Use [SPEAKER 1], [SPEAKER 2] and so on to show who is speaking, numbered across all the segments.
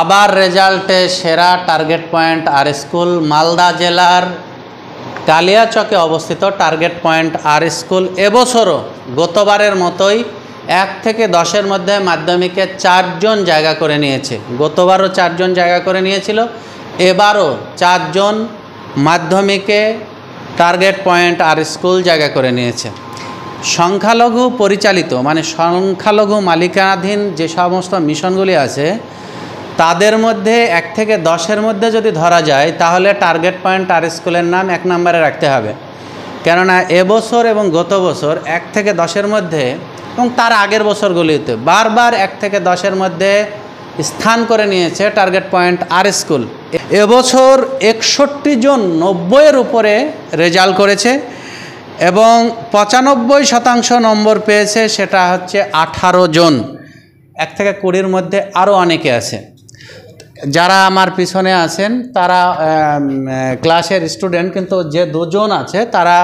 [SPEAKER 1] আবার রেজাল্টে সেরা টার্গেট পয়েন্ট আর স্কুল মালদা জেলার কালিয়াচকে অবস্থিত টার্গেট পয়েন্ট আর স্কুল এবছরও গতবারের মতোই এক থেকে দশের মধ্যে মাধ্যমিকে চারজন জায়গা করে নিয়েছে গতবারও চারজন জায়গা করে নিয়েছিল এবারও চারজন মাধ্যমিকে টার্গেট পয়েন্ট আর স্কুল জায়গা করে নিয়েছে সংখ্যালঘু পরিচালিত মানে সংখ্যালঘু মালিকানাধীন যে সমস্ত মিশনগুলি আছে তাদের মধ্যে এক থেকে দশের মধ্যে যদি ধরা যায় তাহলে টার্গেট পয়েন্ট আর স্কুলের নাম এক নম্বরে রাখতে হবে কেননা এবছর এবং গত বছর এক থেকে দশের মধ্যে এবং তার আগের বছরগুলিতে বারবার এক থেকে দশের মধ্যে স্থান করে নিয়েছে টার্গেট পয়েন্ট আর স্কুল এবছর একষট্টি জন নব্বইয়ের উপরে রেজাল্ট করেছে এবং পঁচানব্বই শতাংশ নম্বর পেয়েছে সেটা হচ্ছে আঠারো জন এক থেকে কুড়ির মধ্যে আরও অনেকে আছে যারা আমার পিছনে আছেন তারা ক্লাসের স্টুডেন্ট কিন্তু যে দুজন আছে তারা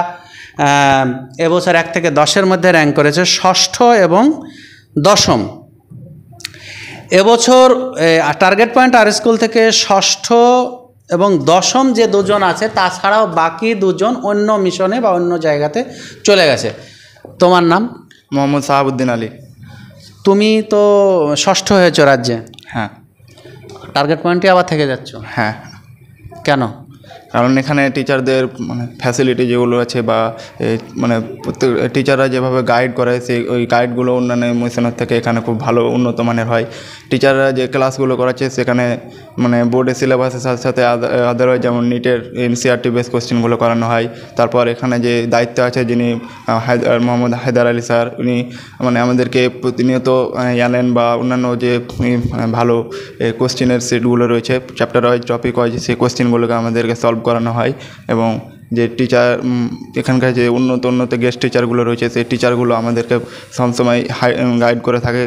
[SPEAKER 1] এবছর এক থেকে দশের মধ্যে র্যাঙ্ক করেছে ষষ্ঠ এবং দশম এবছর টার্গেট পয়েন্ট আর স্কুল থেকে ষষ্ঠ এবং দশম যে দুজন আছে তাছাড়াও বাকি দুজন অন্য মিশনে বা অন্য জায়গাতে চলে গেছে তোমার নাম মোহাম্মদ সাহাবুদ্দিন আলী তুমি তো ষষ্ঠ হয়েছো রাজ্যে টার্গেট পয়েন্টে আবার থেকে যাচ্ছ হ্যাঁ
[SPEAKER 2] কেন কারণ এখানে টিচারদের মানে ফ্যাসিলিটি যেগুলো আছে বা মানে প্রত্যেক টিচাররা যেভাবে গাইড করে সেই ওই গাইডগুলো অন্যান্য মিশনের থেকে এখানে খুব ভালো উন্নত মানের হয় টিচাররা যে ক্লাসগুলো করাচ্ছে সেখানে মানে বোর্ডের সিলেবাসের সাথে সাথে আদারওয়াইজ যেমন নিটের এনসিআরটি বেস কোশ্চেনগুলো করানো হয় তারপর এখানে যে দায়িত্ব আছে যিনি হায়দার মোহাম্মদ হায়দার আলী স্যার উনি মানে আমাদেরকে প্রতিনিয়ত জানেন বা অন্যান্য যে মানে, ভালো কোশ্চেনের সেটগুলো রয়েছে চ্যাপ্টার ওয়াইজ টপিক ওয়াইজ সেই কোশ্চেনগুলোকে আমাদেরকে সলভ করানো হয় এবং যে টিচার এখানকার যে উন্নত উন্নত গেস্ট টিচারগুলো রয়েছে সেই টিচারগুলো আমাদেরকে সবসময় হাই গাইড করে থাকে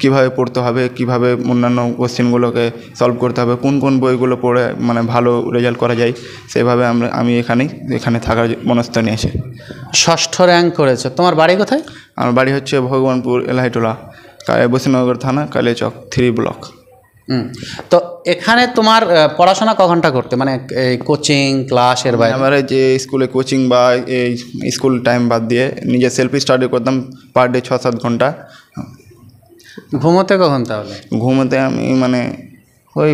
[SPEAKER 2] কীভাবে পড়তে হবে কীভাবে অন্যান্য কোশ্চেনগুলোকে সলভ করতে হবে কোন কোন বইগুলো পড়ে মানে ভালো রেজাল্ট করা যায় সেভাবে আমরা আমি এখানেই এখানে থাকার মনস্থ নিয়েছি ষষ্ঠ র্যাঙ্ক করেছে তোমার বাড়ি কোথায় আমার বাড়ি হচ্ছে ভগবানপুর এলাহিটোলা বসিনগর থানা কালিয়াচক থ্রি ব্লক
[SPEAKER 1] তো এখানে তোমার পড়াশোনা কখনটা করতে মানে এই কোচিং ক্লাসের বাইরে আমার
[SPEAKER 2] যে স্কুলে কোচিং বা এই স্কুল টাইম বাদ দিয়ে নিজে সেলফি স্টাডি করতাম পার ডে ছ সাত ঘন্টা ঘুমোতে কখন তাহলে ঘুমোতে আমি মানে ওই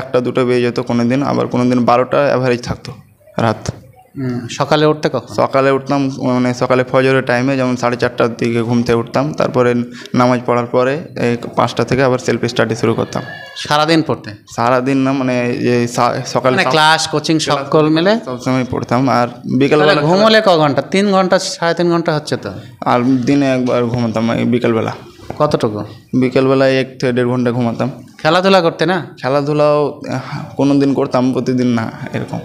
[SPEAKER 2] একটা দুটো বেজে যেত কোনো দিন আবার কোনো দিন বারোটা অ্যাভারেজ থাকতো রাত সকালে উঠতে কখন সকালে উঠতাম মানে সকালে ফজরের টাইমে যেমন সাড়ে চারটার দিকে ঘুম থেকে উঠতাম তারপরে নামাজ পড়ার পরে পাঁচটা থেকে আবার সেলফ স্টাডি শুরু করতাম সারাদিন পড়তে সারাদিন না মানে এই সকালে ক্লাস
[SPEAKER 1] কোচিং সকল মিলে সবসময়
[SPEAKER 2] পড়তাম আর বিকালবেলা ঘুমোলে ক ঘন্টা তিন ঘন্টা সাড়ে তিন ঘন্টা হচ্ছে তো আর দিনে একবার ঘুমাতাম এই বিকালবেলা কতটুকু বিকেলবেলায় এক থেকে দেড় ঘন্টা ঘুমাতাম খেলাধুলা করতে না খেলাধুলাও কোনো দিন করতাম প্রতিদিন না এরকম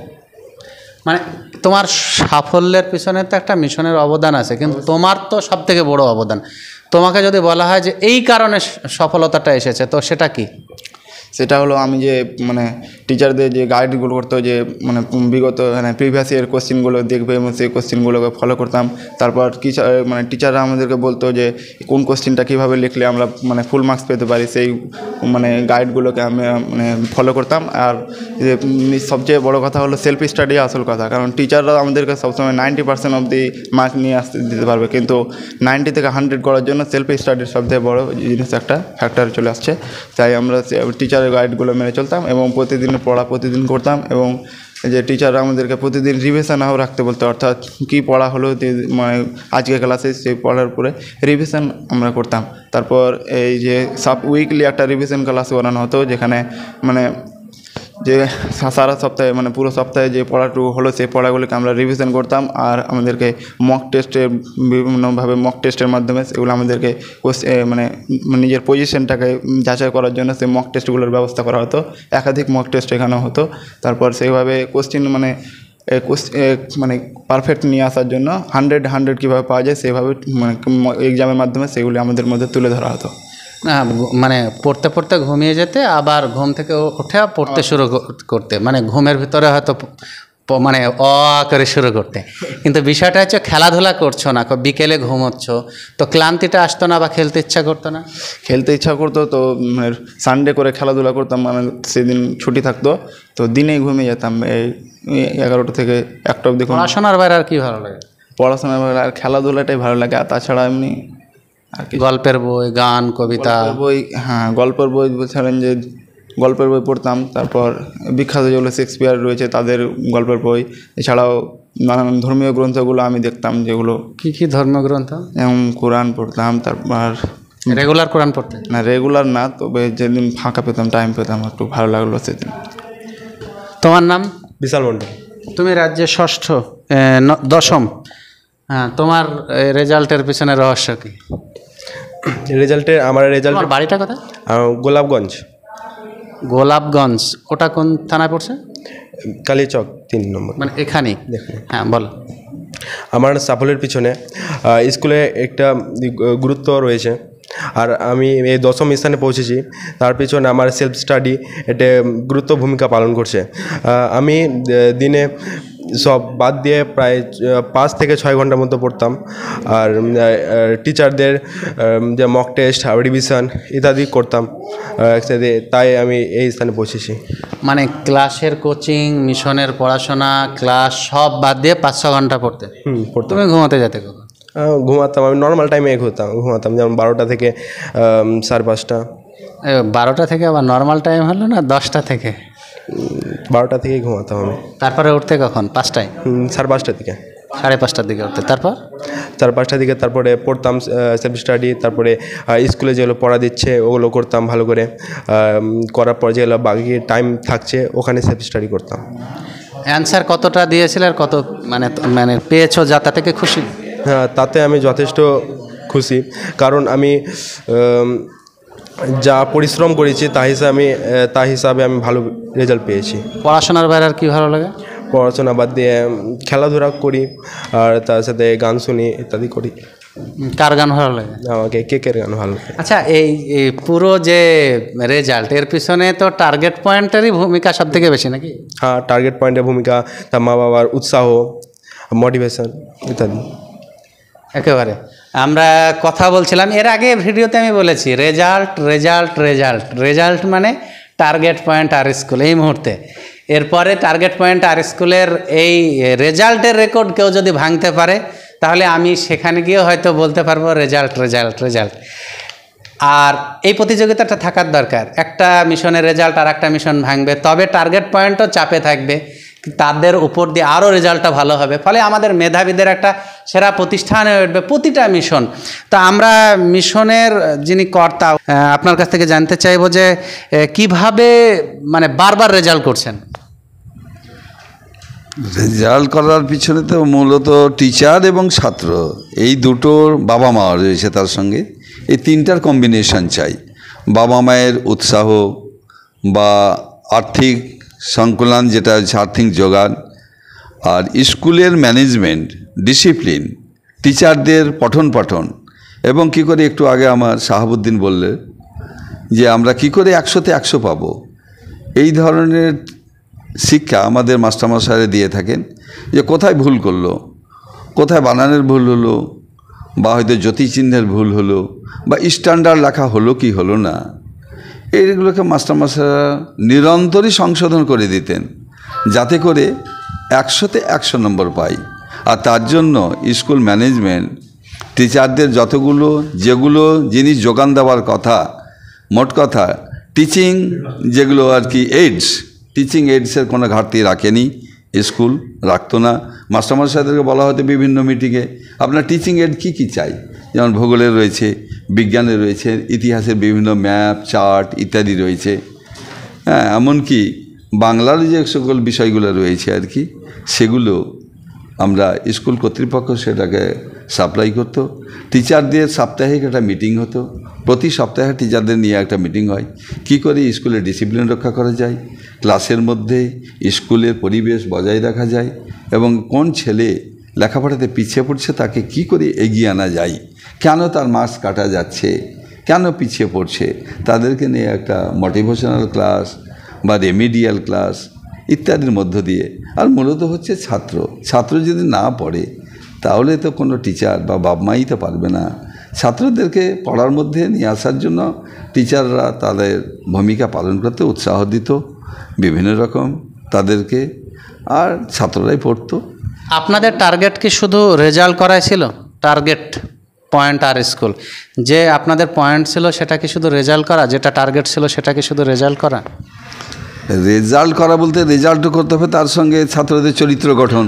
[SPEAKER 1] মানে তোমার সাফল্যের পিছনে তো একটা মিশনের অবদান আছে কিন্তু তোমার তো সব থেকে বড় অবদান তোমাকে যদি বলা হয় যে এই কারণে সফলতাটা এসেছে তো সেটা কি
[SPEAKER 2] সেটা হলো আমি যে মানে টিচারদের যে গাইডগুলো করতো যে মানে বিগত মানে প্রিভিয়াস ইয়ার কোশ্চেনগুলো দেখবে এবং সেই কোশ্চেনগুলোকে ফলো করতাম তারপর টিচার মানে টিচাররা আমাদেরকে বলতো যে কোন কোশ্চেনটা কীভাবে লিখলে আমরা মানে ফুল মার্কস পেতে পারি সেই মানে গাইডগুলোকে আমি মানে ফলো করতাম আর সবচেয়ে বড় কথা হলো সেলফ স্টাডি আসল কথা কারণ টিচাররা আমাদেরকে সবসময় নাইনটি পার্সেন্ট অবধি মার্ক নিয়ে আসতে দিতে পারবে কিন্তু নাইনটি থেকে হান্ড্রেড করার জন্য সেলফ স্টাডির সবথেকে বড় জিনিস একটা ফ্যাক্টর চলে আসছে তাই আমরা টিচার গাইডগুলো মেনে চলতাম এবং প্রতিদিন পড়া প্রতিদিন করতাম এবং যে টিচাররা আমাদেরকে প্রতিদিন রিভিশনও রাখতে বলতো অর্থাৎ কী পড়া হলো মানে আজকে ক্লাসে সেই পড়ার পরে রিভিশন আমরা করতাম তারপর এই যে সাব উইকলি একটা রিভিশন ক্লাস করানো হতো যেখানে মানে যে সারা সপ্তাহে মানে পুরো সপ্তাহে যে পড়াটুকু হলো সেই পড়াগুলোকে আমরা রিভিশন করতাম আর আমাদেরকে মক টেস্টে বিভিন্নভাবে মক টেস্টের মাধ্যমে সেগুলো আমাদেরকে মানে নিজের পজিশনটাকে যাচাই করার জন্য সেই মক টেস্টগুলোর ব্যবস্থা করা হতো একাধিক মক টেস্ট এখানে হতো তারপর সেইভাবে কোশ্চিন মানে মানে পারফেক্ট নিয়ে আসার জন্য হান্ড্রেড হান্ড্রেড কীভাবে পাওয়া যায় সেভাবে মানে এক্সামের মাধ্যমে সেগুলি আমাদের মধ্যে তুলে ধরা হতো
[SPEAKER 1] মানে পড়তে পড়তে ঘুমিয়ে যেতে আবার ঘুম থেকে উঠে পড়তে শুরু করতে মানে ঘুমের ভিতরে হয়তো মানে অ করে শুরু করতে কিন্তু বিষয়টা হচ্ছে খেলাধুলা করছো না বিকেলে ঘুমোচ্ছ তো ক্লান্তিটা আসতো না বা খেলতে ইচ্ছা করতো না
[SPEAKER 2] খেলতে ইচ্ছা করতো তো সানডে করে খেলাধুলা করতাম মানে সেদিন ছুটি থাকতো তো দিনেই ঘুমিয়ে যেতাম এই এগারোটা থেকে একটা অবধি পড়াশোনার বাইরে আর কি ভালো লাগে পড়াশোনার বাইরে আর খেলাধুলাটাই ভালো লাগে আর তাছাড়া এমনি গল্পের বই গান কবিতা বই হ্যাঁ গল্পের বই বলছিলেন যে গল্পের বই পড়তাম তারপর বিখ্যাত যেগুলো শেক্সপিয়ার রয়েছে তাদের গল্পের বই এছাড়াও নানান ধর্মীয় গ্রন্থগুলো আমি দেখতাম যেগুলো কি কি ধর্মীয় গ্রন্থ এবং কোরআন পড়তাম তারপর রেগুলার কোরআন পড়তে না রেগুলার না তবে যেদিন ফাঁকা পেতাম টাইম পেতাম একটু ভালো লাগলো সেদিন তোমার নাম বিশাল মন্ডল তুমি রাজ্যে
[SPEAKER 1] ষষ্ঠ দশম হ্যাঁ তোমার রেজাল্টের পিছনে রহস্য কী
[SPEAKER 3] রেজাল্টে আমার রেজাল্ট বাড়িটা কোথায় গোলাপগঞ্জ গোলাপগঞ্জ ওটা কোন থানায় পড়ছে কালীচক তিন নম্বর মানে এখানে হ্যাঁ বল আমার সাফল্যের পিছনে স্কুলে একটা গুরুত্ব রয়েছে আর আমি এই দশম স্থানে পৌঁছেছি তার পিছনে আমার সেলফ স্টাডি এটা গুরুত্ব ভূমিকা পালন করছে আমি দিনে সব বাদ দিয়ে প্রায় পাঁচ থেকে ছয় ঘন্টার মতো পড়তাম আর টিচারদের যে মক টেস্ট রিভিশন ইত্যাদি করতাম একসাথে তাই আমি
[SPEAKER 1] এই স্থানে পৌঁছেছি মানে ক্লাসের কোচিং মিশনের পড়াশোনা ক্লাস সব বাদ দিয়ে পাঁচ ছ ঘন্টা পড়তে হুম
[SPEAKER 3] ঘুমাতে যেতে ঘুমাতাম আমি নর্মাল টাইমে ঘুরতাম ঘুমাতাম যেমন বারোটা থেকে সাড়ে পাঁচটা বারোটা থেকে আবার নর্মাল টাইম হলো না দশটা থেকে বারোটা থেকে ঘুমাতাম আমি তারপরে উঠতে কখন পাঁচটায় সাড়ে পাঁচটার দিকে সাড়ে পাঁচটার দিকে উঠতে তারপর চার পাঁচটার দিকে তারপরে পড়তাম সেলফ স্টাডি তারপরে স্কুলে যেগুলো পড়া দিচ্ছে ওগুলো করতাম ভালো করে করার পর যেগুলো বাকি টাইম থাকছে ওখানে সেলফ স্টাডি করতাম অ্যান্সার কতটা দিয়েছিল আর কত মানে মানে পেয়েছো যা তা থেকে খুশি হ্যাঁ তাতে আমি যথেষ্ট খুশি কারণ আমি যা পরিশ্রম করেছি তা হিসাবে আমি তা হিসাবে আমি ভালো রেজাল্ট পেয়েছি পড়াশোনার বাইরে আর কি ভালো লাগে পড়াশোনা বাদ দিয়ে খেলাধুলা করি আর তার সাথে গান শুনি ইত্যাদি করি কার গান ভালো লাগে আমাকে কে কের গান ভালো লাগে আচ্ছা এই পুরো যে রেজাল্ট এর পিছনে তো
[SPEAKER 1] টার্গেট পয়েন্টেরই ভূমিকা সব থেকে বেশি নাকি
[SPEAKER 3] হ্যাঁ টার্গেট পয়েন্টের ভূমিকা তার মা বাবার উৎসাহ মোটিভেশন ইত্যাদি
[SPEAKER 1] একেবারে আমরা কথা বলছিলাম এর আগে ভিডিওতে আমি বলেছি রেজাল্ট রেজাল্ট রেজাল্ট রেজাল্ট মানে টার্গেট পয়েন্ট আর স্কুল এই মুহূর্তে এরপরে টার্গেট পয়েন্ট আর স্কুলের এই রেজাল্টের রেকর্ড কেউ যদি ভাঙতে পারে তাহলে আমি সেখানে গিয়ে হয়তো বলতে পারবো রেজাল্ট রেজাল্ট রেজাল্ট আর এই প্রতিযোগিতাটা থাকার দরকার একটা মিশনের রেজাল্ট আর একটা মিশন ভাঙবে তবে টার্গেট পয়েন্টও চাপে থাকবে তাদের উপর দিয়ে আরও রেজাল্টটা ভালো হবে ফলে আমাদের মেধাবীদের একটা সেরা প্রতিষ্ঠান হয়ে উঠবে প্রতিটা মিশন তো আমরা মিশনের যিনি কর্তা আপনার কাছ থেকে জানতে চাইব যে কিভাবে মানে বারবার রেজাল্ট করছেন
[SPEAKER 4] রেজাল্ট করার পিছনে তো মূলত টিচার এবং ছাত্র এই দুটোর বাবা মা রয়েছে তার সঙ্গে এই তিনটার কম্বিনেশন চাই বাবা মায়ের উৎসাহ বা আর্থিক সংকুলান যেটা হচ্ছে আর্থিক যোগান আর স্কুলের ম্যানেজমেন্ট ডিসিপ্লিন টিচারদের পঠন পাঠন এবং কি করে একটু আগে আমার শাহাবুদ্দিন বললে যে আমরা কি করে একশোতে একশো পাব এই ধরনের শিক্ষা আমাদের মাস্টারমশাইরা দিয়ে থাকেন যে কোথায় ভুল করলো কোথায় বানানের ভুল হলো বা হয়তো জ্যোতিচিহ্নের ভুল হলো বা স্ট্যান্ডার্ড লেখা হলো কি হলো না এইগুলোকে মাস্টারমশাইরা নিরন্তরই সংশোধন করে দিতেন যাতে করে একশোতে একশো নম্বর পাই আর তার জন্য স্কুল ম্যানেজমেন্ট টিচারদের যতগুলো যেগুলো জিনিস যোগান দেওয়ার কথা মোট কথা টিচিং যেগুলো আর কি এইডস টিচিং এইডসের কোনো ঘাটতি রাখেনি স্কুল রাখতো না মাস্টারমশাইদেরকে বলা হতো বিভিন্ন মিটিংয়ে আপনার টিচিং এড কি কি চাই যেমন ভূগোলের রয়েছে বিজ্ঞানে রয়েছে ইতিহাসের বিভিন্ন ম্যাপ চার্ট ইত্যাদি রয়েছে হ্যাঁ এমনকি বাংলার যে সকল বিষয়গুলো রয়েছে আর কি সেগুলো আমরা স্কুল কর্তৃপক্ষ সেটাকে সাপ্লাই করতো টিচারদের সাপ্তাহিক একটা মিটিং হতো প্রতি সপ্তাহে টিচারদের নিয়ে একটা মিটিং হয় কি করে স্কুলে ডিসিপ্লিন রক্ষা করা যায় ক্লাসের মধ্যে স্কুলের পরিবেশ বজায় রাখা যায় এবং কোন ছেলে লেখাপড়াতে পিছিয়ে পড়ছে তাকে কি করে এগিয়ে আনা যায় কেন তার মাস কাটা যাচ্ছে কেন পিছিয়ে পড়ছে তাদেরকে নিয়ে একটা মোটিভেশনাল ক্লাস বা রেমিডিয়াল ক্লাস ইত্যাদির মধ্য দিয়ে আর মূলত হচ্ছে ছাত্র ছাত্র যদি না পড়ে তাহলে তো কোনো টিচার বা বাবমাই তো পারবে না ছাত্রদেরকে পড়ার মধ্যে নিয়ে আসার জন্য টিচাররা তাদের ভূমিকা পালন করতে উৎসাহ দিত বিভিন্ন রকম তাদেরকে আর ছাত্ররাই পড়তো
[SPEAKER 1] আপনাদের টার্গেট কি শুধু রেজাল্ট করাই ছিল টার্গেট পয়েন্ট আর স্কুল যে আপনাদের পয়েন্ট ছিল সেটা কি শুধু রেজাল্ট করা যেটা টার্গেট ছিল সেটা কি শুধু রেজাল্ট করা
[SPEAKER 4] রেজাল্ট করা বলতে রেজাল্ট করতে হবে তার সঙ্গে ছাত্রদের চরিত্র গঠন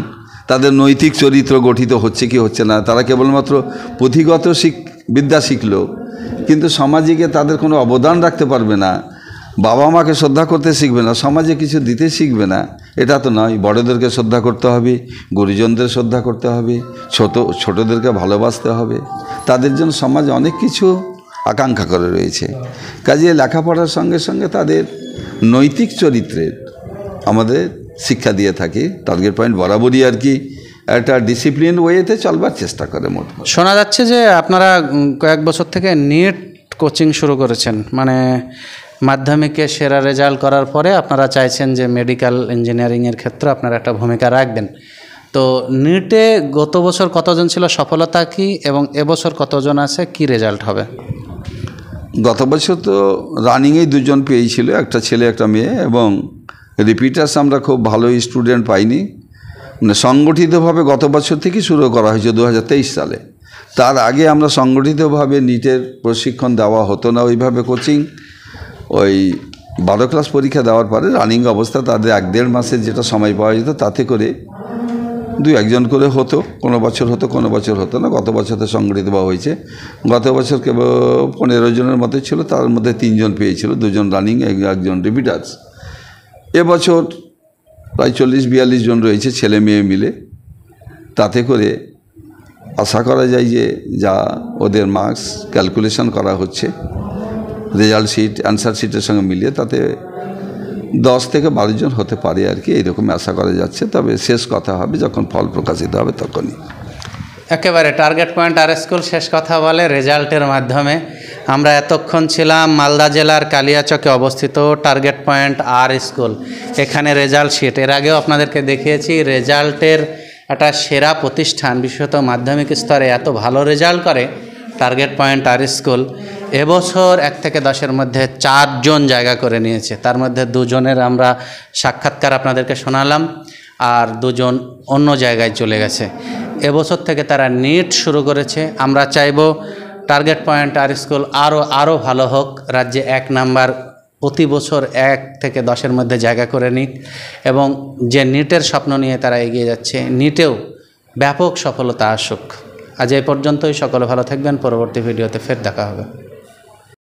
[SPEAKER 4] তাদের নৈতিক চরিত্র গঠিত হচ্ছে কি হচ্ছে না তারা কেবলমাত্র পুঁথিগত শিখ বিদ্যা শিখল কিন্তু সমাজে তাদের কোনো অবদান রাখতে পারবে না বাবা মাকে শ্রদ্ধা করতে শিখবে না সমাজে কিছু দিতে শিখবে না এটা তো নয় বড়দেরকে শ্রদ্ধা করতে হবে গুরুজনদের শ্রদ্ধা করতে হবে ছোট ছোটদেরকে ভালোবাসতে হবে তাদের জন্য সমাজ অনেক কিছু আকাঙ্ক্ষা করে রয়েছে কাজে লেখাপড়ার সঙ্গে সঙ্গে তাদের নৈতিক চরিত্রের আমাদের শিক্ষা দিয়ে থাকি টার্গেট পয়েন্ট বরাবরই আর কি একটা ডিসিপ্লিন ওয়েতে চলবার চেষ্টা করে মোট
[SPEAKER 1] শোনা যাচ্ছে যে আপনারা কয়েক বছর থেকে নেট কোচিং শুরু করেছেন মানে মাধ্যমিকে সেরা রেজাল্ট করার পরে আপনারা চাইছেন যে মেডিকেল ইঞ্জিনিয়ারিংয়ের ক্ষেত্রে আপনারা একটা ভূমিকা রাখবেন তো নিটে গত বছর কতজন ছিল সফলতা কি এবং এবছর কতজন আছে কি রেজাল্ট
[SPEAKER 4] হবে গত বছর তো রানিংয়েই দুজন পেয়েছিল একটা ছেলে একটা মেয়ে এবং রিপিটার্স আমরা খুব ভালো স্টুডেন্ট পাইনি মানে সংগঠিতভাবে গত বছর থেকে শুরু করা হয়েছে দু সালে তার আগে আমরা সংগঠিতভাবে নিটের প্রশিক্ষণ দেওয়া হতো না ওইভাবে কোচিং ওই বারো ক্লাস পরীক্ষা দেওয়ার পরে রানিং অবস্থা তাদের এক দেড় মাসের যেটা সময় পাওয়া যেত তাতে করে দু একজন করে হতো কোনো বছর হতো কোনো বছর হতো না গত বছর তো সংগঠিত বা হয়েছে গত বছর কেবল পনেরো জনের মতো ছিল তার মধ্যে তিনজন পেয়েছিল দুজন রানিং একজন রিপিটার্স এবছর প্রায় চল্লিশ বিয়াল্লিশ জন রয়েছে ছেলে মেয়ে মিলে তাতে করে আশা করা যায় যে যা ওদের মার্কস ক্যালকুলেশন করা হচ্ছে রেজাল্ট শিট অ্যান্সার শিটের সঙ্গে মিলিয়ে তাতে দশ থেকে বারো জন হতে পারে আর কি এইরকম আশা করা যাচ্ছে তবে শেষ কথা হবে যখন ফল প্রকাশিত হবে তখনই
[SPEAKER 1] একেবারে টার্গেট পয়েন্ট আর স্কুল শেষ কথা বলে রেজাল্টের মাধ্যমে আমরা এতক্ষণ ছিলাম মালদা জেলার কালিয়াচকে অবস্থিত টার্গেট পয়েন্ট আর স্কুল এখানে রেজাল্ট শিট এর আগেও আপনাদেরকে দেখিয়েছি রেজাল্টের একটা সেরা প্রতিষ্ঠান বিশেষত মাধ্যমিক স্তরে এত ভালো রেজাল্ট করে টার্গেট পয়েন্ট আর স্কুল এবছর এক থেকে দশের মধ্যে চারজন জায়গা করে নিয়েছে তার মধ্যে দুজনের আমরা সাক্ষাৎকার আপনাদেরকে শোনালাম আর দুজন অন্য জায়গায় চলে গেছে এবছর থেকে তারা নিট শুরু করেছে আমরা চাইব টার্গেট পয়েন্ট আর স্কুল আরও আরও ভালো হোক রাজ্যে এক নাম্বার প্রতি বছর এক থেকে দশের মধ্যে জায়গা করে নিক এবং যে নিটের স্বপ্ন নিয়ে তারা এগিয়ে যাচ্ছে নিটেও ব্যাপক সফলতা আসুক আজ এই পর্যন্তই সকলে ভালো থাকবেন পরবর্তী ভিডিওতে ফের দেখা হবে